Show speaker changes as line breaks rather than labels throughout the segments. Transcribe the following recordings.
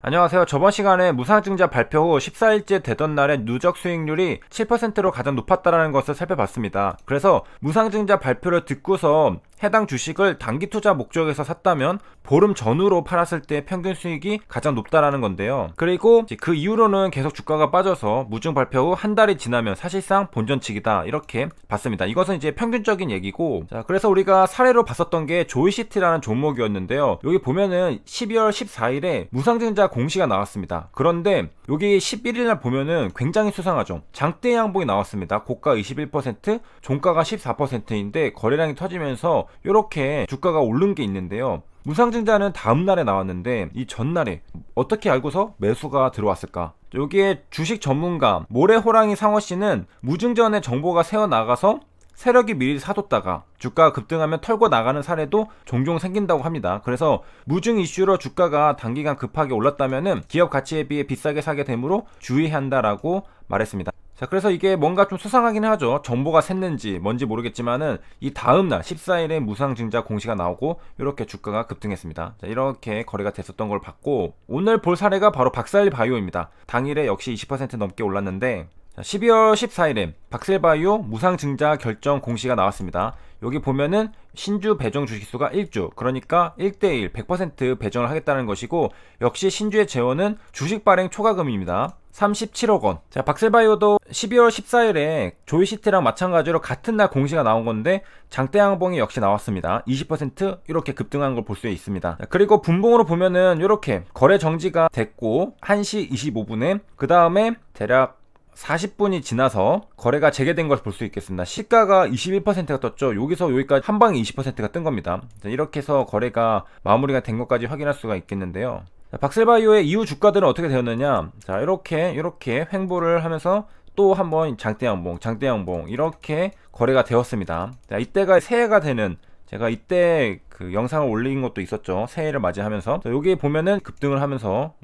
안녕하세요. 저번 시간에 무상증자 발표 후 14일째 되던 날의 누적 수익률이 7%로 가장 높았다라는 것을 살펴봤습니다. 그래서 무상증자 발표를 듣고서 해당 주식을 단기 투자 목적에서 샀다면 보름 전후로 팔았을 때 평균 수익이 가장 높다라는 건데요. 그리고 그 이후로는 계속 주가가 빠져서 무증 발표 후 한 달이 지나면 사실상 본전치기다 이렇게 봤습니다. 이것은 이제 평균적인 얘기고 자, 그래서 우리가 사례로 봤었던 게 조이시티라는 종목이었는데요. 여기 보면은 12월 14일에 무상증자 공시가 나왔습니다. 그런데 여기 11일 날 보면은 굉장히 수상하죠. 장대 양봉이 나왔습니다. 고가 21%, 종가가 14%인데 거래량이 터지면서 이렇게 주가가 오른 게 있는데요. 무상증자는 다음 날에 나왔는데 이 전날에 어떻게 알고서 매수가 들어왔을까? 여기에 주식 전문가 모래호랑이 상어 씨는 무증전의 정보가 새어 나가서 세력이 미리 사뒀다가 주가가 급등하면 털고 나가는 사례도 종종 생긴다고 합니다. 그래서 무증 이슈로 주가가 단기간 급하게 올랐다면 기업 가치에 비해 비싸게 사게 되므로 주의한다라고 말했습니다. 자, 그래서 이게 뭔가 좀 수상하긴 하죠. 정보가 샜는지 뭔지 모르겠지만은 이 다음 날 14일에 무상 증자 공시가 나오고 이렇게 주가가 급등했습니다. 자, 이렇게 거래가 됐었던 걸 봤고 오늘 볼 사례가 바로 박사일 바이오입니다. 당일에 역시 20% 넘게 올랐는데 12월 14일에 박셀바이오 무상증자 결정 공시가 나왔습니다. 여기 보면은 신주 배정 주식수가 1주, 그러니까 1대1 100% 배정을 하겠다는 것이고 역시 신주의 재원은 주식 발행 초과금입니다. 37억 원. 자, 박셀바이오도 12월 14일에 조이시트랑 마찬가지로 같은 날 공시가 나온 건데 장대항봉이 역시 나왔습니다. 20% 이렇게 급등한 걸 볼 수 있습니다. 그리고 분봉으로 보면은 이렇게 거래 정지가 됐고 1시 25분에 그 다음에 대략 40분이 지나서 거래가 재개된 것을 볼 수 있겠습니다. 시가가 21%가 떴죠. 여기서 여기까지 한 방에 20%가 뜬 겁니다. 이렇게 해서 거래가 마무리가 된 것까지 확인할 수가 있겠는데요. 박셀바이오의 이후 주가들은 어떻게 되었느냐? 자, 이렇게 이렇게 횡보를 하면서 또 한번 장대양봉, 장대양봉 이렇게 거래가 되었습니다. 자, 이때가 새해가 되는 제가 이때 그 영상을 올린 것도 있었죠. 새해를 맞이하면서 여기 보면은 급등을 하면서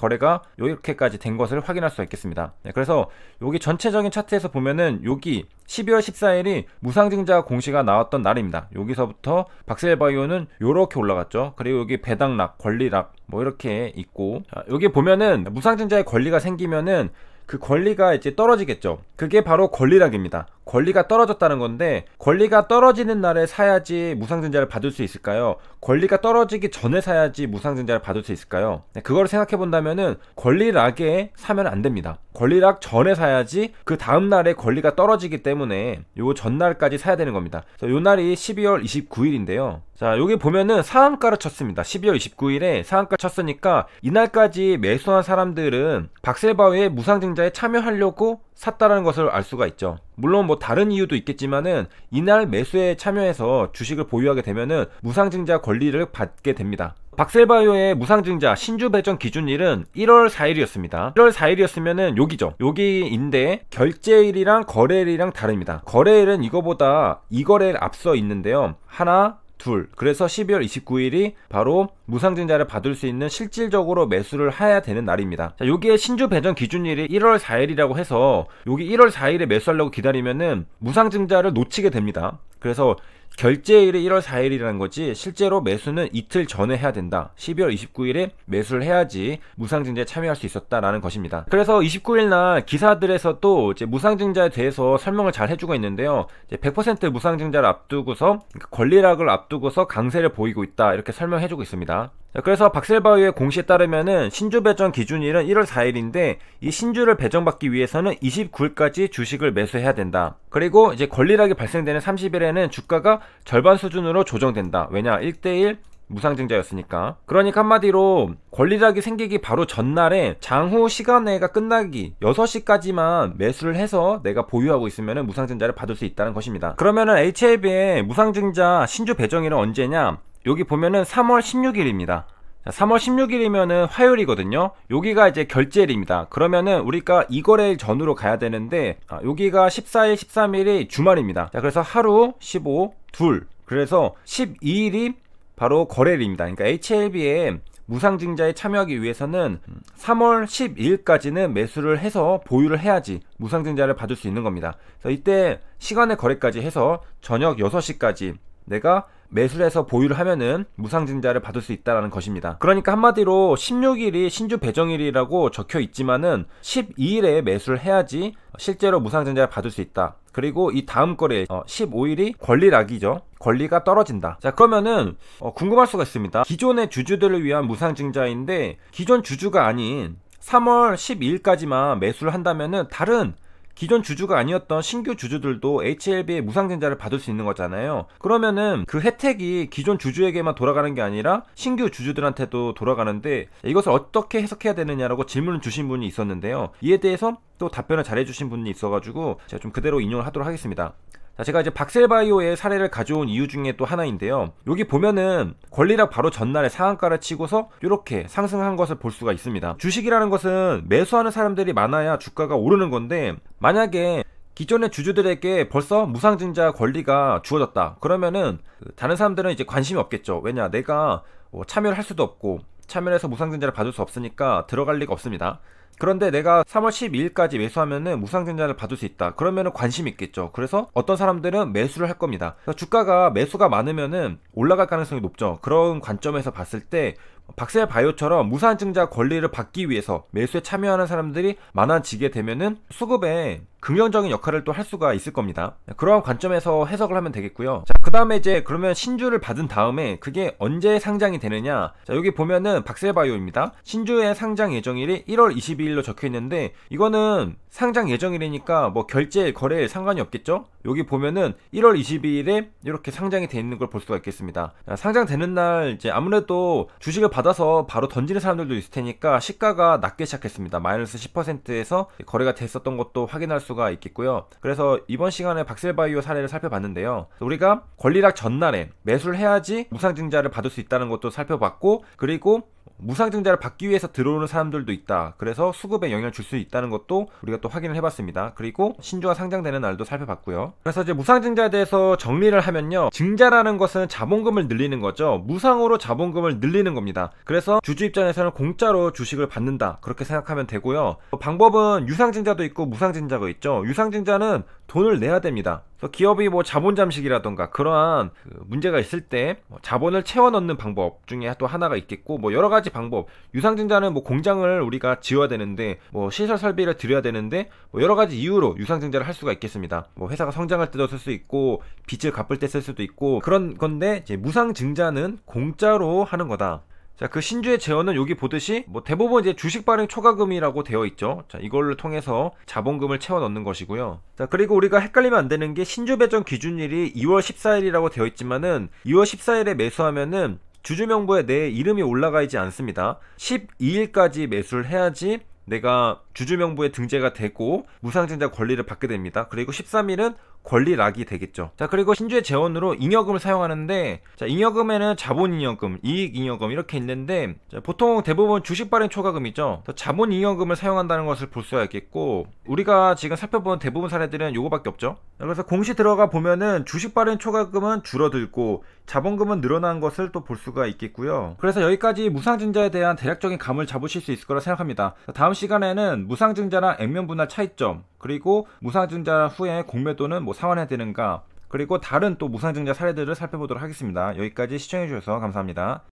거래가 이렇게까지 된 것을 확인할 수가 있겠습니다. 네, 그래서 여기 전체적인 차트에서 보면은 여기 12월 14일이 무상증자 공시가 나왔던 날입니다. 여기서부터 박셀바이오는 이렇게 올라갔죠. 그리고 여기 배당락, 권리락 뭐 이렇게 있고 아, 여기 보면은 무상증자의 권리가 생기면은 그 권리가 이제 떨어지겠죠. 그게 바로 권리락입니다. 권리가 떨어졌다는 건데 권리가 떨어지는 날에 사야지 무상증자를 받을 수 있을까요? 권리가 떨어지기 전에 사야지 무상증자를 받을 수 있을까요? 네, 그걸 생각해 본다면은 권리락에 사면 안 됩니다. 권리락 전에 사야지 그 다음 날에 권리가 떨어지기 때문에 요 전날까지 사야 되는 겁니다. 요 날이 12월 29일인데요. 자, 여기 보면은 상한가를 쳤습니다. 12월 29일에 상한가 쳤으니까 이날까지 매수한 사람들은 박셀바위의 무상증자에 참여하려고 샀다라는 것을 알 수가 있죠. 물론 뭐 다른 이유도 있겠지만은 이날 매수에 참여해서 주식을 보유하게 되면은 무상증자 권리를 받게 됩니다. 박셀바이오의 무상증자 신주 배정 기준일은 1월 4일이었습니다. 1월 4일이었으면은 여기죠. 여기인데 결제일이랑 거래일이랑 다릅니다. 거래일은 이거보다 이거래일 앞서 있는데요. 하나, 둘. 그래서 12월 29일이 바로 무상증자를 받을 수 있는 실질적으로 매수를 해야 되는 날입니다. 자, 여기에 신주 배정 기준일이 1월 4일이라고 해서 여기 1월 4일에 매수하려고 기다리면은 무상증자를 놓치게 됩니다. 그래서 결제일이 1월 4일이라는 거지 실제로 매수는 이틀 전에 해야 된다. 12월 29일에 매수를 해야지 무상증자에 참여할 수 있었다라는 것입니다. 그래서 29일 날 기사들에서 또 무상증자에 대해서 설명을 잘 해주고 있는데요. 100% 무상증자를 앞두고서 그러니까 권리락을 앞두고서 강세를 보이고 있다 이렇게 설명해주고 있습니다. 그래서 박셀바위의 공시에 따르면은 신주 배정 기준일은 1월 4일인데 이 신주를 배정받기 위해서는 29일까지 주식을 매수해야 된다. 그리고 이제 권리락이 발생되는 30일에는 주가가 절반 수준으로 조정된다. 왜냐? 1대1 무상증자였으니까. 그러니까 한마디로 권리락이 생기기 바로 전날에 장후 시간회가 끝나기 6시까지만 매수를 해서 내가 보유하고 있으면 무상증자를 받을 수 있다는 것입니다. 그러면은 HLB의 무상증자 신주 배정일은 언제냐? 여기 보면은 3월 16일입니다. 3월 16일이면은 화요일이거든요. 여기가 이제 결제일입니다. 그러면은 우리가 이 거래일 전후로 가야 되는데 아, 여기가 14일, 13일이 주말입니다. 자, 그래서 하루 15, 둘. 그래서 12일이 바로 거래일입니다. 그러니까 h l b 에 무상증자에 참여하기 위해서는 3월 10일까지는 매수를 해서 보유를 해야지 무상증자를 받을 수 있는 겁니다. 그래서 이때 시간의 거래까지 해서 저녁 6시까지 내가 매수해서 보유를 하면은 무상증자를 받을 수 있다라는 것입니다. 그러니까 한마디로 16일이 신주 배정일이라고 적혀 있지만은 12일에 매수를 해야지 실제로 무상증자를 받을 수 있다. 그리고 이 다음 거래일 어, 15일이 권리락이죠. 권리가 떨어진다. 자 그러면은 어, 궁금할 수가 있습니다. 기존의 주주들을 위한 무상증자인데 기존 주주가 아닌 3월 12일까지만 매수를 한다면은 다른 기존 주주가 아니었던 신규 주주들도 HLB의 무상증자를 받을 수 있는 거잖아요. 그러면은 그 혜택이 기존 주주에게만 돌아가는 게 아니라 신규 주주들한테도 돌아가는데 이것을 어떻게 해석해야 되느냐라고 질문을 주신 분이 있었는데요. 이에 대해서 또 답변을 잘해주신 분이 있어가지고 제가 좀 그대로 인용을 하도록 하겠습니다. 자, 제가 이제 박셀바이오의 사례를 가져온 이유 중에 또 하나인데요. 여기 보면은 권리락 바로 전날에 상한가를 치고서 이렇게 상승한 것을 볼 수가 있습니다. 주식이라는 것은 매수하는 사람들이 많아야 주가가 오르는 건데 만약에 기존의 주주들에게 벌써 무상증자 권리가 주어졌다. 그러면은 그 다른 사람들은 이제 관심이 없겠죠. 왜냐 내가 뭐 참여를 할 수도 없고 참여해서 무상증자를 받을 수 없으니까 들어갈 리가 없습니다. 그런데 내가 3월 12일까지 매수하면은 무상증자를 받을 수 있다. 그러면은 관심 있겠죠. 그래서 어떤 사람들은 매수를 할 겁니다. 주가가 매수가 많으면은 올라갈 가능성이 높죠. 그런 관점에서 봤을 때 박셀 바이오처럼 무상증자 권리를 받기 위해서 매수에 참여하는 사람들이 많아지게 되면은 수급에 긍정적인 역할을 또 할 수가 있을 겁니다. 네, 그러한 관점에서 해석을 하면 되겠고요. 자, 그 다음에 이제 그러면 신주를 받은 다음에 그게 언제 상장이 되느냐. 자, 여기 보면은 박셀바이오입니다. 신주의 상장 예정일이 1월 22일로 적혀 있는데 이거는 상장 예정일이니까 뭐결제 거래일 상관이 없겠죠? 여기 보면은 1월 22일에 이렇게 상장이 돼 있는 걸 볼 수가 있겠습니다. 자, 상장되는 날 이제 아무래도 주식을 받아서 바로 던지는 사람들도 있을 테니까 시가가 낮게 시작했습니다. 마이너스 10%에서 거래가 됐었던 것도 확인할 수 수가 있겠고요. 그래서 이번 시간에 박셀바이오 사례를 살펴봤는데요. 우리가 권리락 전날에 매수를 해야지 무상증자를 받을 수 있다는 것도 살펴봤고 그리고 무상증자를 받기 위해서 들어오는 사람들도 있다. 그래서 수급에 영향을 줄 수 있다는 것도 우리가 또 확인을 해봤습니다. 그리고 신조가 상장되는 날도 살펴봤고요. 그래서 이제 무상증자에 대해서 정리를 하면요. 증자라는 것은 자본금을 늘리는 거죠. 무상으로 자본금을 늘리는 겁니다. 그래서 주주 입장에서는 공짜로 주식을 받는다. 그렇게 생각하면 되고요. 방법은 유상증자도 있고 무상증자도 있죠. 유상증자는 돈을 내야 됩니다. 그래서 기업이 뭐 자본 잠식이라던가 그러한 그 문제가 있을 때 뭐 자본을 채워 넣는 방법 중에 또 하나가 있겠고 뭐 여러 가지 방법 유상증자는 뭐 공장을 우리가 지어야 되는데 뭐 시설 설비를 들여야 되는데 뭐 여러 가지 이유로 유상증자를 할 수가 있겠습니다 뭐 회사가 성장할 때도 쓸 수 있고 빚을 갚을 때 쓸 수도 있고 그런 건데 이제 무상증자는 공짜로 하는 거다 자, 그 신주의 재원은 여기 보듯이 뭐 대부분 이제 주식 발행 초과금이라고 되어 있죠. 자, 이걸 통해서 자본금을 채워 넣는 것이고요. 자, 그리고 우리가 헷갈리면 안 되는 게 신주 배정 기준일이 2월 14일이라고 되어 있지만은 2월 14일에 매수하면은 주주명부에 내 이름이 올라가 지 않습니다. 12일까지 매수를 해야지 내가 주주명부에 등재가 되고 무상증자 권리를 받게 됩니다. 그리고 13일은 권리락이 되겠죠. 자, 그리고 신주의 재원으로 잉여금을 사용하는데, 자, 잉여금에는 자본잉여금, 이익잉여금 이렇게 있는데, 자, 보통 대부분 주식발행 초과금이죠. 자본잉여금을 사용한다는 것을 볼 수가 있겠고, 우리가 지금 살펴본 대부분 사례들은 요거밖에 없죠. 그래서 공시 들어가 보면은 주식발행 초과금은 줄어들고, 자본금은 늘어난 것을 또 볼 수가 있겠고요. 그래서 여기까지 무상증자에 대한 대략적인 감을 잡으실 수 있을 거라 생각합니다. 다음 시간에는 무상증자랑 액면 분할 차이점, 그리고 무상증자 후에 공매도는 뭐 상환해야 되는가, 그리고 다른 또 무상증자 사례들을 살펴보도록 하겠습니다. 여기까지 시청해주셔서 감사합니다.